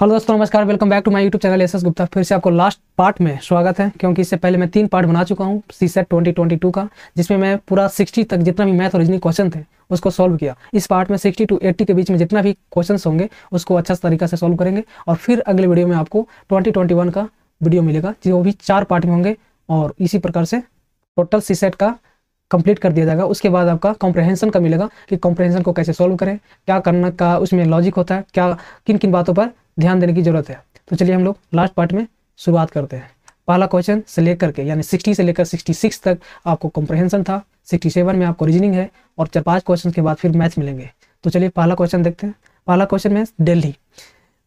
hello दोस्तों नमस्कार welcome back to my YouTube channel S S Gupta फिर से आपको लास्ट पार्ट में स्वागत है क्योंकि इससे पहले मैं तीन पार्ट बना चुका हूँ सी सेट ट्वेंटी का जिसमें मैं पूरा 60 तक जितना भी मैथ ओरिजिनल क्वेश्चन थे उसको सॉल्व किया इस पार्ट में 60 टू 80 के बीच में जितना भी क्वेश्चन होंगे उसको अच्छा तरीके से सॉल्व करेंगे और फिर अगले वीडियो में आपको ट्वेंटी का वीडियो मिलेगा जो भी चार पार्ट में होंगे और इसी प्रकार से टोटल सी सेट का कंप्लीट कर दिया जाएगा उसके बाद आपका कॉम्प्रहेंसन का मिलेगा कि कॉम्प्रहेंसन को कैसे सॉल्व करें क्या करना का उसमें लॉजिक होता है क्या किन किन बातों पर ध्यान देने की जरूरत है तो चलिए हम लोग लास्ट पार्ट में शुरुआत करते हैं पहला क्वेश्चन से लेकर के यानी 60 से लेकर 66 तक आपको कॉम्प्रहेंसन था 67 में आपको रीजनिंग है और चार पांच क्वेश्चन के बाद फिर मैथ मिलेंगे तो चलिए पहला क्वेश्चन देखते हैं पहला क्वेश्चन में डेली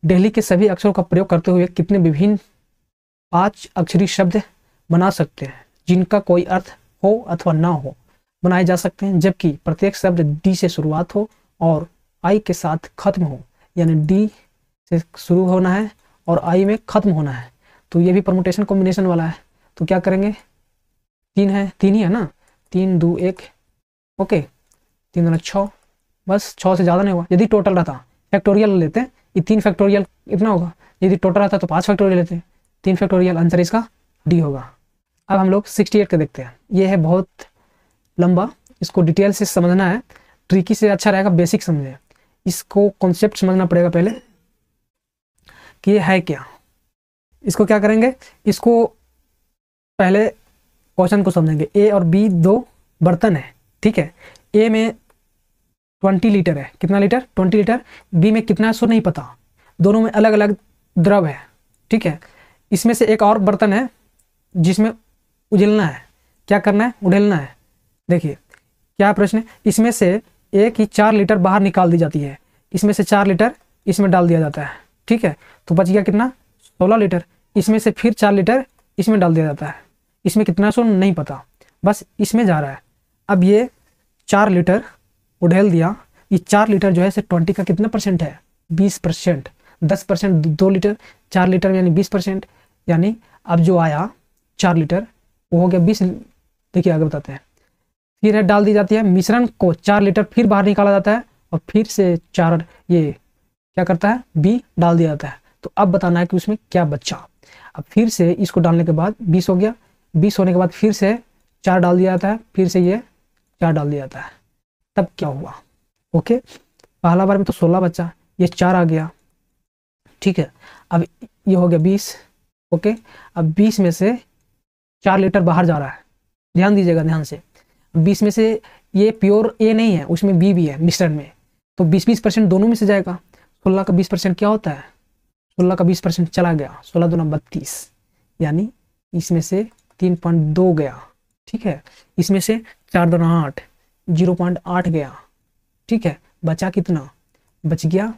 डेली के सभी अक्षरों का प्रयोग करते हुए कितने विभिन्न पाँच अक्षरी शब्द बना सकते हैं जिनका कोई अर्थ हो अथवा ना हो बनाए जा सकते हैं जबकि प्रत्येक शब्द डी से शुरुआत हो और आई के साथ खत्म हो यानी डी से शुरू होना है और आई में ख़त्म होना है तो ये भी परमोटेशन कॉम्बिनेशन वाला है तो क्या करेंगे तीन है तीन ही है ना तीन दो एक ओके तीन दोनों छः बस छः से ज़्यादा नहीं हुआ यदि टोटल रहता फैक्टोरियल लेते हैं ये तीन फैक्टोरियल इतना होगा यदि टोटल रहता तो पाँच फैक्टोरियल लेते हैं तीन फैक्टोरियल आंसर इसका डी होगा अब हम लोग सिक्सटी एट का देखते हैं ये है बहुत लंबा इसको डिटेल से समझना है ट्रिकी से अच्छा रहेगा बेसिक समझें इसको कॉन्सेप्ट समझना पड़ेगा पहले कि ये है क्या इसको क्या करेंगे इसको पहले क्वेश्चन को समझेंगे ए और बी दो बर्तन है ठीक है ए में ट्वेंटी लीटर है कितना लीटर ट्वेंटी लीटर बी में कितना है सो नहीं पता दोनों में अलग अलग द्रव है ठीक है इसमें से एक और बर्तन है जिसमें उजलना है क्या करना है उड़ेलना है देखिए क्या प्रश्न है इसमें से एक ही चार लीटर बाहर निकाल दी जाती है इसमें से चार लीटर इसमें डाल दिया जाता है ठीक है तो बच गया कितना सोलह लीटर इसमें से फिर चार लीटर इसमें डाल दिया जाता है इसमें कितना सो नहीं पता बस इसमें जा रहा है अब ये चार लीटर उड़ेल दिया ये चार लीटर जो है से ट्वेंटी का कितना परसेंट है बीस परसेंट दस परसेंट दो लीटर चार लीटर यानी बीस परसेंट यानी अब जो आया चार लीटर वो हो गया बीस देखिए आगे बताते हैं फिर डाल दी जाती है मिश्रण को चार लीटर फिर बाहर निकाला जाता है और फिर से चार ये क्या करता है बी डाल दिया जाता है तो अब बताना है कि उसमें क्या बच्चा अब फिर से इसको डालने के बाद बीस हो गया बीस होने के बाद फिर से चार डाल दिया जाता है फिर से ये चार डाल दिया जाता है तब क्या हुआ ओके पहला बार में तो सोलह बच्चा ये चार आ गया ठीक है अब ये हो गया बीस ओके अब बीस में से चार लीटर बाहर जा रहा है ध्यान दीजिएगा ध्यान से बीस में से ये प्योर ए नहीं है उसमें बी भी है मिश्रण में तो बीस बीस परसेंट दोनों में से जाएगा सोलह का बीस परसेंट क्या होता है सोलह का बीस परसेंट चला गया सोलह दो बत्तीस यानी इसमें से तीन पॉइंट दो गया ठीक है इसमें से चार दो आठ जीरो पॉइंट आठ गया ठीक है बचा कितना बच गया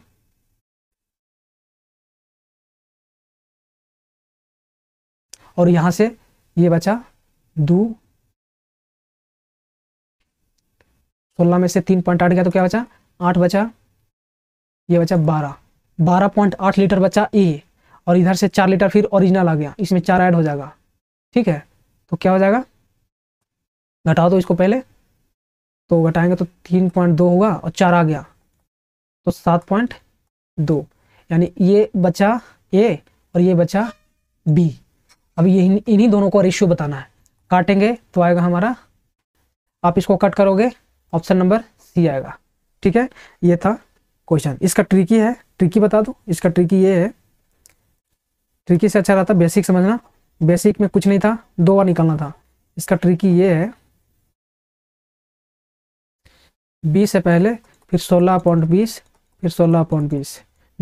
और यहां से ये बचा दो सोलह में से तीन पॉइंट आठ गया तो क्या बचा आठ बचा ये बचा बारह बारह पॉइंट आठ लीटर बचा ए और इधर से चार लीटर फिर ओरिजिनल आ गया इसमें चार ऐड हो जाएगा ठीक है तो क्या हो जाएगा घटाओ तो इसको पहले तो घटाएंगे तो तीन पॉइंट दो होगा और चार आ गया तो सात पॉइंट दो यानी ये बचा ए और ये बचा बी अब ये इन्हीं दोनों को रेशियो बताना है काटेंगे तो आएगा हमारा आप इसको कट करोगे ऑप्शन नंबर सी आएगा ठीक है ये था क्वेश्चन इसका ट्रिकी है ट्रिकी बता दो इसका ट्रिकी ये है ट्रिकी से अच्छा रहा था बेसिक समझना बेसिक में कुछ नहीं था दो बार निकालना था इसका ट्रिकी ये है बीस से पहले फिर सोलह पॉइंट बीस फिर सोलह पॉइंट बीस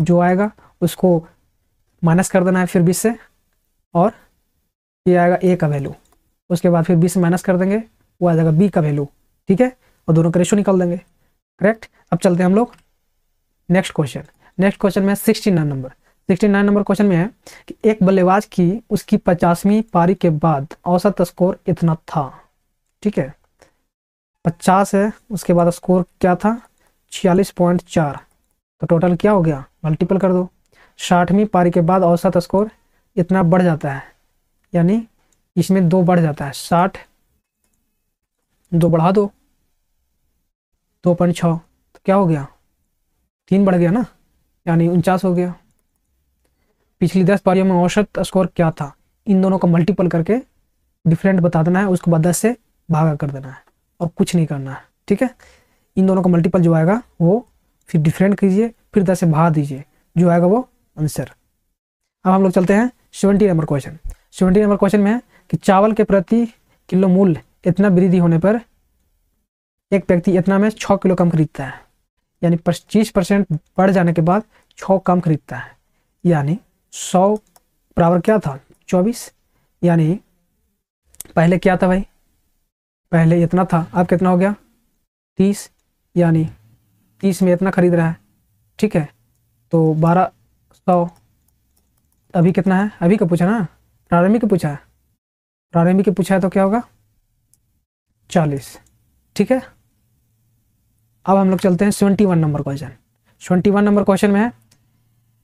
जो आएगा उसको माइनस कर देना है फिर बीस से और ये आएगा ए का वैल्यू उसके बाद फिर बीस से माइनस कर देंगे वो आ जाएगा बी का वैल्यू ठीक है और दोनों का रेशो निकाल देंगे करेक्ट अब चलते हैं हम लोग नेक्स्ट क्वेश्चन नेक्स्ट क्वेश्चन में sixty nine number sixty nine number question में है कि एक बल्लेबाज की उसकी पचासवीं पारी के बाद औसत स्कोर इतना था ठीक है पचास है उसके बाद स्कोर क्या था छियालीस पॉइंट चार तो टोटल क्या हो गया मल्टीपल कर दो साठवीं पारी के बाद औसत स्कोर इतना बढ़ जाता है यानी इसमें दो बढ़ जाता है साठ दो बढ़ा दो दो पॉइंट छः तो क्या हो गया तीन बढ़ गया ना यानी उनचास हो गया पिछली दस पारियों में औसत स्कोर क्या था इन दोनों का मल्टीपल करके डिफरेंट बता देना है उसके बाद दस से भागा कर देना है और कुछ नहीं करना है ठीक है इन दोनों का मल्टीपल जो आएगा वो फिर डिफरेंट कीजिए फिर दस से भाग दीजिए जो आएगा वो आंसर अब हम लोग चलते हैं seventy number question seventy number question में है कि चावल के प्रति किलो मूल्य इतना वृद्धि होने पर एक व्यक्ति इतना में छः किलो कम खरीदता है यानी पच्चीस परसेंट बढ़ जाने के बाद छः कम खरीदता है यानी सौ बराबर क्या था चौबीस यानी पहले क्या था भाई पहले इतना था अब कितना हो गया तीस यानी तीस में इतना खरीद रहा है ठीक है तो बारह सौ अभी कितना है अभी का पूछा ना प्रारंभिक पूछा है प्रारंभिक पूछा है तो क्या होगा चालीस ठीक है अब हम लोग चलते हैं seventy one number question seventy one number question में है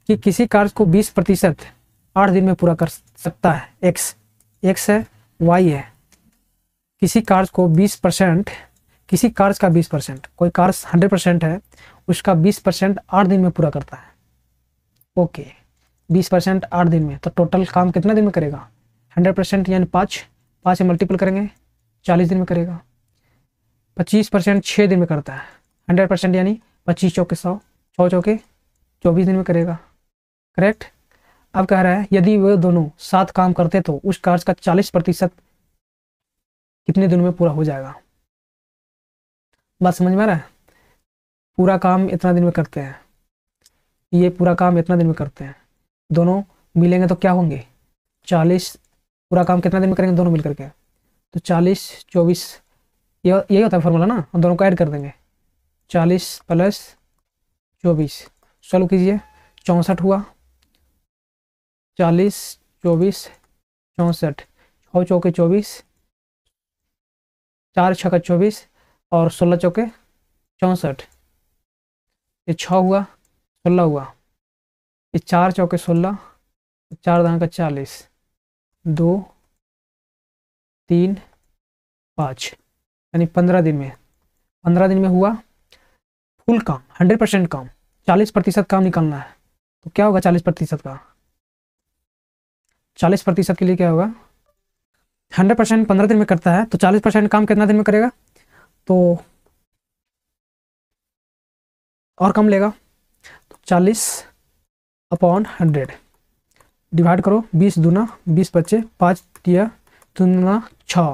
कि किसी कार्य को बीस प्रतिशत आठ दिन में पूरा कर सकता है एक्स एक्स है वाई है किसी कार्य को बीस परसेंट किसी कार्य का बीस परसेंट कोई कार्य हंड्रेड परसेंट है उसका बीस परसेंट आठ दिन में पूरा करता है ओके बीस परसेंट आठ दिन में तो टोटल काम कितना दिन में करेगा हंड्रेड परसेंट यानी पाँच पाँच से मल्टीपल करेंगे चालीस दिन में करेगा पच्चीस परसेंट छः दिन में करता है हंड्रेड परसेंट यानी पच्चीस चौके सौ छः चौके चौबीस दिन में करेगा करेक्ट अब कह रहा है यदि वे दोनों साथ काम करते तो उस कार्य का चालीस प्रतिशत कितने दिनों में पूरा हो जाएगा बात समझ में आ रहा है पूरा काम इतना दिन में करते हैं ये पूरा काम इतना दिन में करते हैं दोनों मिलेंगे तो क्या होंगे चालीस पूरा काम कितना दिन में करेंगे दोनों मिल करके तो चालीस चौबीस ये यही होता है फॉर्मूला ना हम दोनों को ऐड कर देंगे चालीस प्लस चौबीस सॉल्व कीजिए चौंसठ हुआ चालीस चौबीस चौंसठ छः चौके चौबीस चार छः का चौबीस और सोलह चौके चौंसठ ये छः हुआ सोलह हुआ ये चार चौके सोलह चार दान का चालीस दो तीन पाँच यानी पंद्रह दिन में पंद्रह दिन में हुआ फुल काम हंड्रेड परसेंट काम चालीस प्रतिशत काम निकालना है तो क्या होगा चालीस प्रतिशत का चालीस प्रतिशत के लिए क्या होगा हंड्रेड परसेंट पंद्रह दिन में करता है तो चालीस परसेंट काम कितना दिन में करेगा तो और कम लेगा तो चालीस अपॉन हंड्रेड डिवाइड करो बीस दूना बीस बच्चे पाँच दिया दूना छः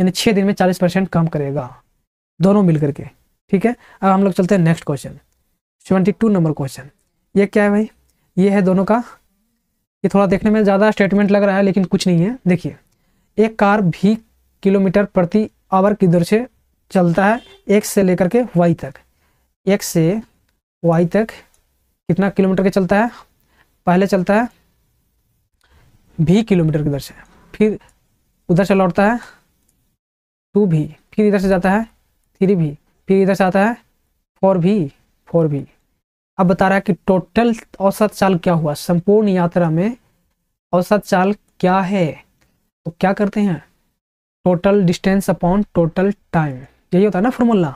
यानी छः दिन में चालीस परसेंट काम करेगा दोनों मिलकर के ठीक है अब हम लोग चलते हैं next question seventy two number question ये क्या है भाई ये है दोनों का ये थोड़ा देखने में ज़्यादा स्टेटमेंट लग रहा है लेकिन कुछ नहीं है देखिए एक कार भी किलोमीटर प्रति आवर की दर से चलता है एक से लेकर के वाई तक एक्स से वाई तक कितना किलोमीटर के चलता है पहले चलता है भी किलोमीटर की दर से फिर उधर से लौटता है टू भी फिर इधर से जाता है थ्री भी फिर इधर से आता है फोर भी फोर भी अब बता रहा है कि टोटल औसत चाल क्या हुआ संपूर्ण यात्रा में औसत चाल क्या है तो क्या करते हैं total distance upon total time यही होता है ना फॉर्मूला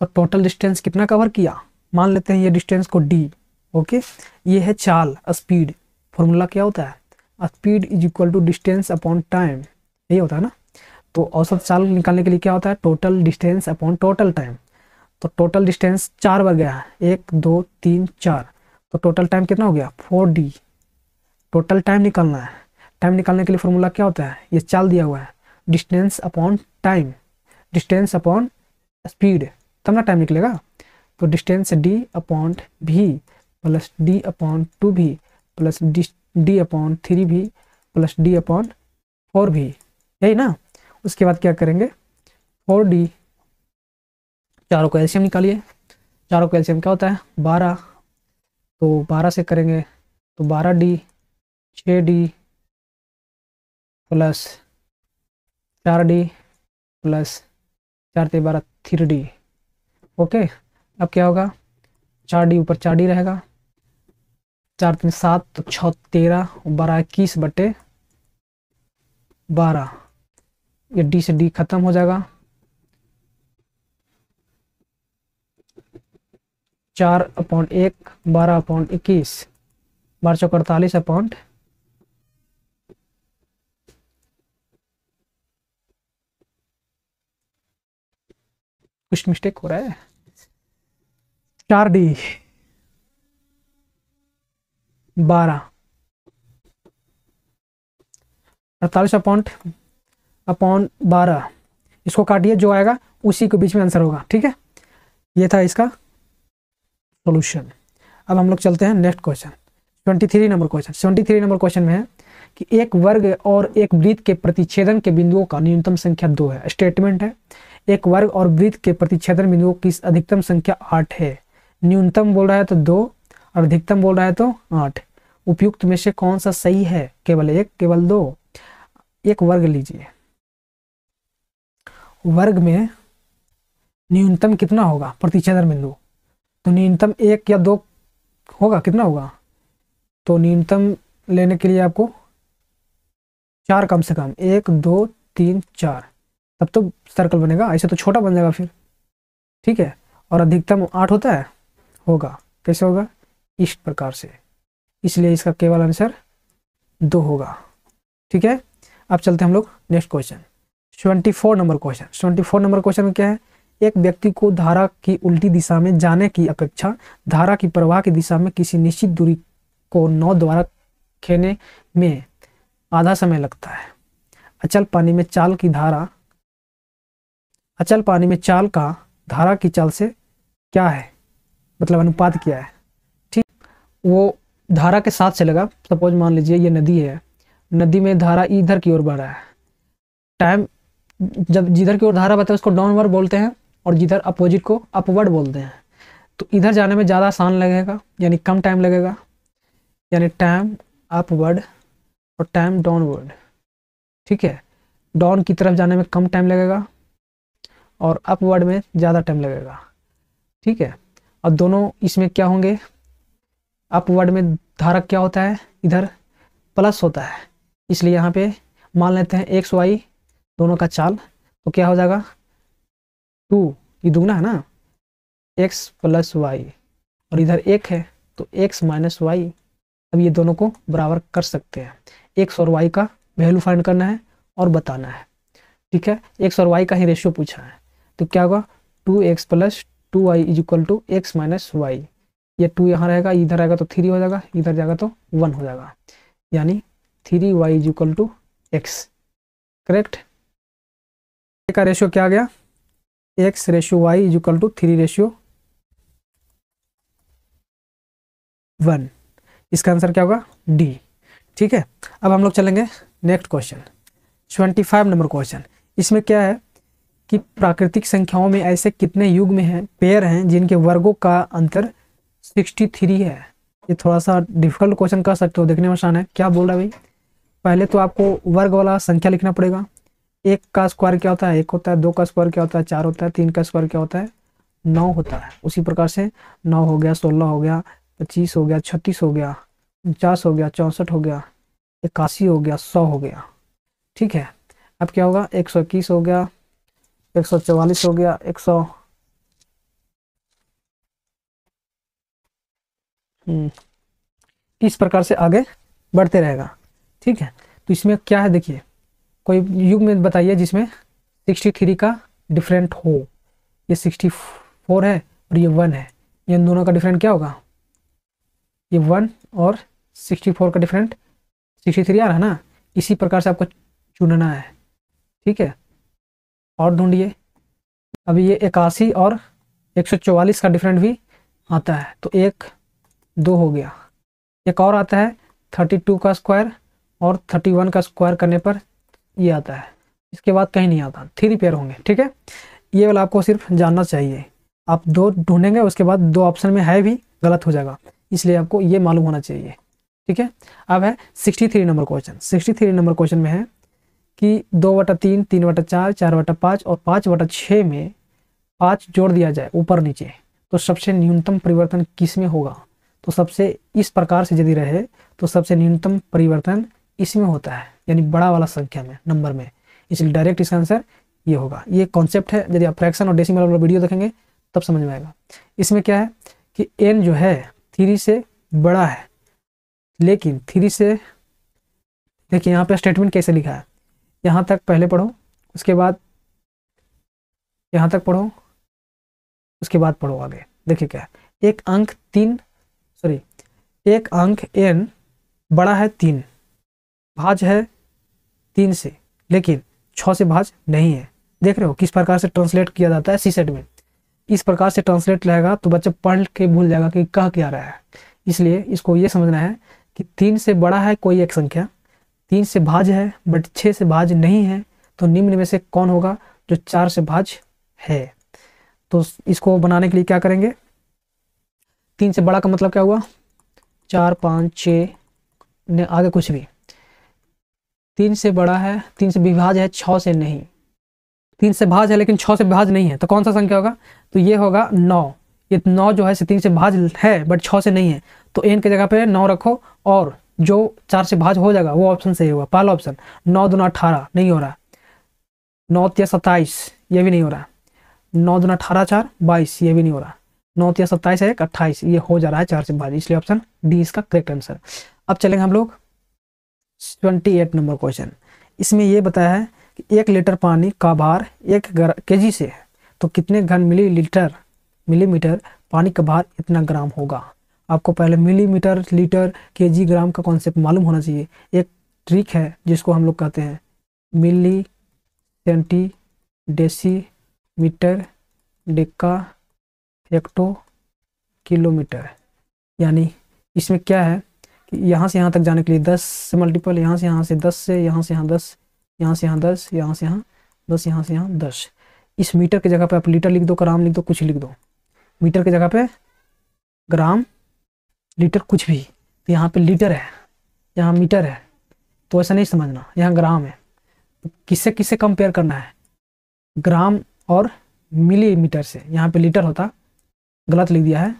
तो टोटल डिस्टेंस कितना कवर किया मान लेते हैं ये डिस्टेंस को डी ओके ये है चाल स्पीड फॉर्मूला क्या होता है speed is equal to distance upon time यही होता है ना तो औसत चाल निकालने के लिए क्या होता है total distance upon total time तो टोटल डिस्टेंस चार बार गया है एक दो तीन चार तो टोटल टाइम कितना हो गया फोर डी टोटल टाइम निकालना है टाइम निकालने के लिए फॉर्मूला क्या होता है ये चाल दिया हुआ है distance upon time distance upon speed तब ना टाइम निकलेगा तो डिस्टेंस डी अपॉन भी प्लस डी अपॉन टू भी प्लस डी अपॉन थ्री भी प्लस डी अपॉन फोर भी यही ना उसके बाद क्या करेंगे फोर डी चारों को एल्शियम निकालिए चारों को एल्शियम क्या होता है बारह तो बारह से करेंगे तो बारह डी छ डी प्लस चार डी प्लस चार तीन बारह थ्री डी ओके अब क्या होगा चार डी ऊपर चार डी रहेगा चार तीन सात तो छः तेरह बारह इक्कीस बटे बारह ये डी से डी खत्म हो जाएगा चार अपॉइंट एक बारह अपॉइंट इक्कीस बारह सौ अड़तालीस अपॉइंट कुछ मिस्टेक हो रहा है चार डी बारह अड़तालीस अपॉइंट अपॉन बारह इसको काटिए जो आएगा उसी के बीच में आंसर होगा ठीक है ये था इसका सोल्यूशन अब हम लोग चलते हैं next question twenty three number question twenty three number question में है कि एक वर्ग और एक वृत्त के प्रतिच्छेदन के बिंदुओं का न्यूनतम संख्या दो है स्टेटमेंट है एक वर्ग और वृत्त के प्रतिच्छेदन बिंदुओं की अधिकतम संख्या आठ है न्यूनतम बोल रहा है तो दो और अधिकतम बोल रहा है तो आठ उपयुक्त में से कौन सा सही है केवल एक केवल दो एक वर्ग लीजिए वर्ग में न्यूनतम कितना होगा प्रतिच्छेदन बिंदु तो न्यूनतम एक या दो होगा कितना होगा तो न्यूनतम लेने के लिए आपको चार कम से कम एक दो तीन चार तब तो सर्कल बनेगा ऐसे तो छोटा बन जाएगा फिर ठीक है और अधिकतम आठ होता है होगा कैसे होगा इस प्रकार से इसलिए इसका केवल आंसर दो होगा ठीक है अब चलते हम लोग next question twenty four number question twenty four number question क्या है एक व्यक्ति को धारा की उल्टी दिशा में जाने की अपेक्षा धारा की प्रवाह की दिशा में किसी निश्चित दूरी को नौ द्वारा खेने में आधा समय लगता है अचल पानी में चाल की धारा अचल पानी में चाल का धारा की चाल से क्या है मतलब अनुपात क्या है ठीक वो धारा के साथ चलेगा सपोज मान लीजिए ये नदी है नदी में धारा इधर की ओर बढ़ रहा है टाइम जब जिधर की ओर धारा बहता है उसको डाउनवर्ड बोलते हैं और जिधर अपोजिट को अपवर्ड बोलते हैं तो इधर जाने में ज़्यादा आसान लगेगा यानी कम टाइम लगेगा यानी टाइम अपवर्ड और टाइम डाउनवर्ड ठीक है डाउन की तरफ जाने में कम टाइम लगेगा और अपवर्ड में ज़्यादा टाइम लगेगा ठीक है और दोनों इसमें क्या होंगे अपवर्ड में धारक क्या होता है इधर प्लस होता है इसलिए यहाँ पे मान लेते हैं एक्स वाई दोनों का चाल तो क्या हो जाएगा टू ये दुगना है ना एक्स प्लस वाई और इधर एक है तो एक्स माइनस वाई अब ये दोनों को बराबर कर सकते हैं एक्स और वाई का वैल्यू फाइंड करना है और बताना है ठीक है एक्स और वाई का ही रेशियो पूछा है तो क्या होगा two X plus two Y is equal to X minus Y ये टू यहाँ रहेगा इधर आएगा तो थ्री हो जाएगा इधर जाएगा तो वन हो जाएगा यानी three Y is equal to X correct का रेशियो क्या आ गया X ratio Y is equal to three ratio one इसका आंसर क्या होगा डी ठीक है अब हम लोग चलेंगे next question twenty five number question इसमें क्या है कि प्राकृतिक संख्याओं में ऐसे कितने युग में हैं पेयर हैं जिनके वर्गों का अंतर सिक्सटी थ्री है ये थोड़ा सा डिफिकल्ट क्वेश्चन कर सकते हो देखने में आसान है क्या बोल रहा है भाई पहले तो आपको वर्ग वाला संख्या लिखना पड़ेगा एक का स्क्वायर क्या होता है एक होता है दो का स्क्वायर क्या होता है चार होता है तीन का स्क्वायर क्या होता है नौ होता है उसी प्रकार से नौ हो गया सोलह हो गया पच्चीस हो गया छत्तीस हो गया उनचास हो गया चौंसठ हो गया इक्यासी हो गया सौ हो गया ठीक है अब क्या होगा एक सौ इक्कीस हो गया एक सौ चवालीस हो गया एक सौ हम्म, इस प्रकार से आगे बढ़ते रहेगा ठीक है तो इसमें क्या है देखिए कोई युग में बताइए जिसमें सिक्सटी थ्री का डिफरेंट हो ये सिक्सटी फोर है और ये वन है ये दोनों का डिफरेंट क्या होगा ये वन और सिक्सटी फोर का डिफरेंट सिक्सटी थ्री आ रहा है ना इसी प्रकार से आपको चुनना है ठीक है और ढूंढिए अभी ये इक्यासी और एक सौ चौवालीस का डिफरेंट भी आता है तो एक दो हो गया एक और आता है थर्टी टू का स्क्वायर और थर्टी वन का स्क्वायर करने पर ये आता है इसके बाद कहीं नहीं आता थ्री पेयर होंगे ठीक है ये वाला आपको सिर्फ जानना चाहिए आप दो ढूंढेंगे उसके बाद दो ऑप्शन में है भी गलत हो जाएगा इसलिए आपको ये मालूम होना चाहिए ठीक है अब है sixty three number question sixty three number question में है कि दो वटा तीन तीन वटा चार चार वटा पाँच और पाँच वटा छः में पाँच जोड़ दिया जाए ऊपर नीचे तो सबसे न्यूनतम परिवर्तन किस में होगा तो सबसे इस प्रकार से यदि रहे तो सबसे न्यूनतम परिवर्तन इसमें होता है यानी बड़ा वाला संख्या में नंबर में इसलिए डायरेक्ट इसका आंसर ये होगा ये कॉन्सेप्ट है यदि आप फ्रैक्शन और डेसिमल वाला वीडियो देखेंगे तब समझ में आएगा इसमें क्या है कि एन जो है थ्री से बड़ा है लेकिन थ्री से देखिए यहाँ पे स्टेटमेंट कैसे लिखा है यहाँ तक पहले पढ़ो उसके बाद यहाँ तक पढ़ो उसके बाद पढ़ो आगे देखिए क्या है एक अंक तीन सॉरी एक अंक एन बड़ा है तीन भाज है तीन से लेकिन छः से भाज नहीं है देख रहे हो किस प्रकार से ट्रांसलेट किया जाता है सी सेट में इस प्रकार से ट्रांसलेट रहेगा तो बच्चा पढ़ के भूल जाएगा कि कह क्या रहा है इसलिए इसको ये समझना है कि तीन से बड़ा है कोई एक संख्या तीन से भाज है बट छः से भाज नहीं है तो निम्न में से कौन होगा जो चार से भाज है तो इसको बनाने के लिए क्या करेंगे तीन से बड़ा का मतलब क्या हुआ चार पाँच छ आगे कुछ भी तीन से बड़ा है तीन से विभाज है छः से नहीं तीन से भाज है लेकिन छः से विभाज नहीं है तो कौन सा संख्या होगा तो ये होगा नौ ये नौ जो है से तीन से भाज है बट छः से नहीं है तो एन के जगह पे नौ रखो और जो चार से भाज हो जाएगा वो ऑप्शन सही होगा पहला ऑप्शन नौ दुना अठारह नहीं हो रहा नौ तिया सत्ताईस ये भी नहीं हो रहा नौ दुना अठारह चार बाईस ये भी नहीं हो रहा नौ तिया सत्ताईस एक अट्ठाईस ये हो जा रहा है चार से भाज इसलिए ऑप्शन डी इसका करेक्ट आंसर अब चलेंगे हम लोग ट्वेंटी एट नंबर क्वेश्चन इसमें यह बताया है कि एक लीटर पानी का भार एक के जी से है तो कितने घन मिली लीटर मिलीमीटर पानी का भार इतना ग्राम होगा आपको पहले मिलीमीटर लीटर के जी ग्राम का कॉन्सेप्ट मालूम होना चाहिए एक ट्रिक है जिसको हम लोग कहते हैं milli centi deci metre deca hecto kilometre यानी इसमें क्या है यहाँ से यहाँ तक जाने के लिए दस से मल्टीपल यहाँ से यहाँ से दस से यहाँ से यहाँ दस यहाँ से यहाँ दस यहाँ से यहाँ दस यहाँ से यहाँ दस इस मीटर की जगह पे आप लीटर लिख दो ग्राम लिख दो कुछ लिख दो मीटर की जगह पे ग्राम लीटर कुछ भी तो यहाँ पे लीटर है यहाँ मीटर है तो ऐसा नहीं समझना यहाँ ग्राम है तो किससे किससे कंपेयर करना है ग्राम और मिलीमीटर से यहाँ पे लीटर होता गलत लिख दिया है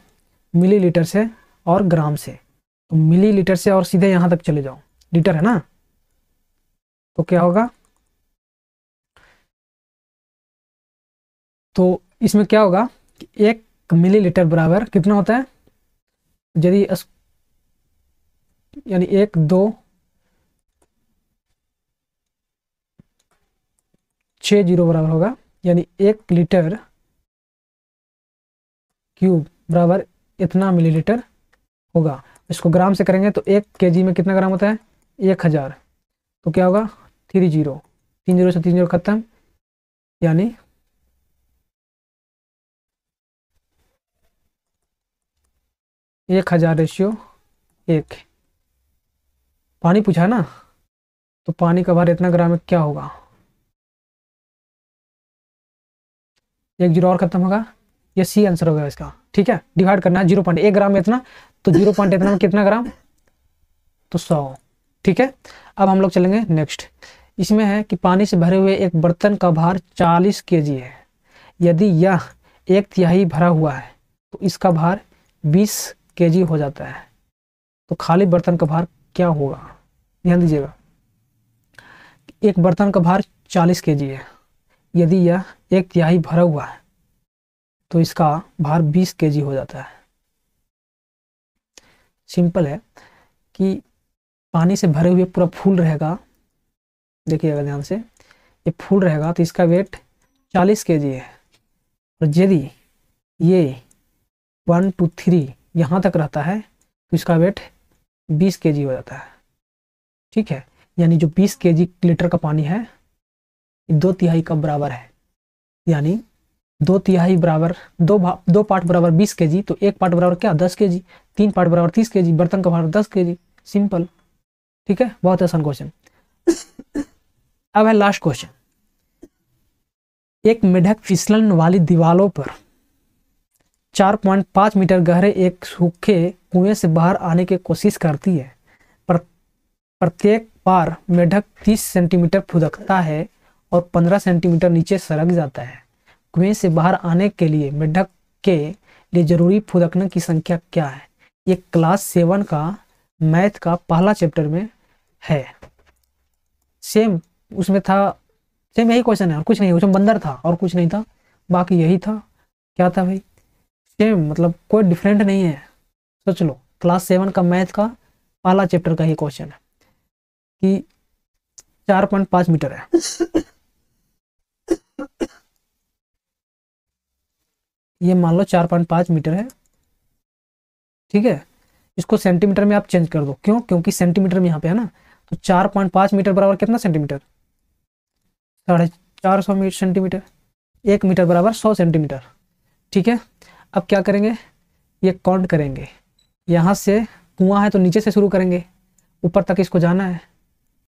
मिलीलीटर से और ग्राम से तो मिली लीटर से और सीधे यहां तक चले जाओ लीटर है ना तो क्या होगा तो इसमें क्या होगा कि एक मिलीलीटर बराबर कितना होता है यदि यानी एक दो छ जीरो बराबर होगा यानी एक लीटर क्यूब बराबर इतना मिलीलीटर होगा इसको ग्राम से करेंगे तो एक के में कितना ग्राम होता है एक हज़ार तो क्या होगा थ्री जीरो तीन जीरो से तीन जीरो खत्म यानी एक हज़ार रेशियो एक पानी पूछा ना तो पानी का भार इतना ग्राम में क्या होगा एक जीरो और खत्म होगा ये सी आंसर हो गया इसका ठीक है डिवाइड करना है जीरो पॉइंट एक ग्राम इतना तो जीरो पॉइंट इतना में कितना ग्राम तो सौ ठीक है अब हम लोग चलेंगे नेक्स्ट इसमें है कि पानी से भरे हुए एक बर्तन का भार चालीस के है यदि यह एक तिहाई भरा हुआ है तो इसका भार बीस के हो जाता है तो खाली बर्तन का भार क्या होगा ध्यान दीजिएगा एक बर्तन का भार 40 के है यदि यह एक तिहाई भरा हुआ है तो इसका भार 20 के हो जाता है सिंपल है कि पानी से भरे हुए पूरा फूल रहेगा देखिएगा ध्यान से ये फूल रहेगा तो इसका वेट 40 के है और यदि ये वन टू थ्री यहाँ तक रहता है तो इसका वेट 20 के हो जाता है ठीक है यानी जो 20 के लीटर का पानी है दो तिहाई का बराबर है यानी दो तिहाई बराबर दो दो पार्ट बराबर बीस के जी तो एक पार्ट बराबर क्या दस के जी तीन पार्ट बराबर तीस के जी बर्तन का भार दस के जी सिंपल ठीक है बहुत आसान क्वेश्चन अब है लास्ट क्वेश्चन एक मेढक फिसलन वाली दीवालों पर 4.5 मीटर गहरे एक सूखे कुएं से बाहर आने की कोशिश करती है प्रत्येक बार मेढक तीस सेंटीमीटर फुदकता है और पंद्रह सेंटीमीटर नीचे सड़क जाता है कुएं से बाहर आने के लिए मेढक के लिए जरूरी फुदकने की संख्या क्या है ये क्लास सेवन का मैथ का पहला चैप्टर में है सेम उसमें था सेम यही क्वेश्चन है और कुछ नहीं उसमें बंदर था और कुछ नहीं था बाकी यही था क्या था भाई सेम मतलब कोई डिफरेंट नहीं है सोच लो क्लास सेवन का मैथ का पहला चैप्टर का ही क्वेश्चन है कि चार पॉइंट पाँच मीटर है ये मान लो चार पॉइंट पाँच मीटर है ठीक है इसको सेंटीमीटर में आप चेंज कर दो क्यों क्योंकि सेंटीमीटर में यहाँ पे है ना तो चार पॉइंट पाँच मीटर बराबर कितना सेंटीमीटर साढ़े चार सौ मीटर सेंटीमीटर एक मीटर बराबर सौ सेंटीमीटर ठीक है अब क्या करेंगे ये काउंट करेंगे यहाँ से कुआं है तो नीचे से शुरू करेंगे ऊपर तक इसको जाना है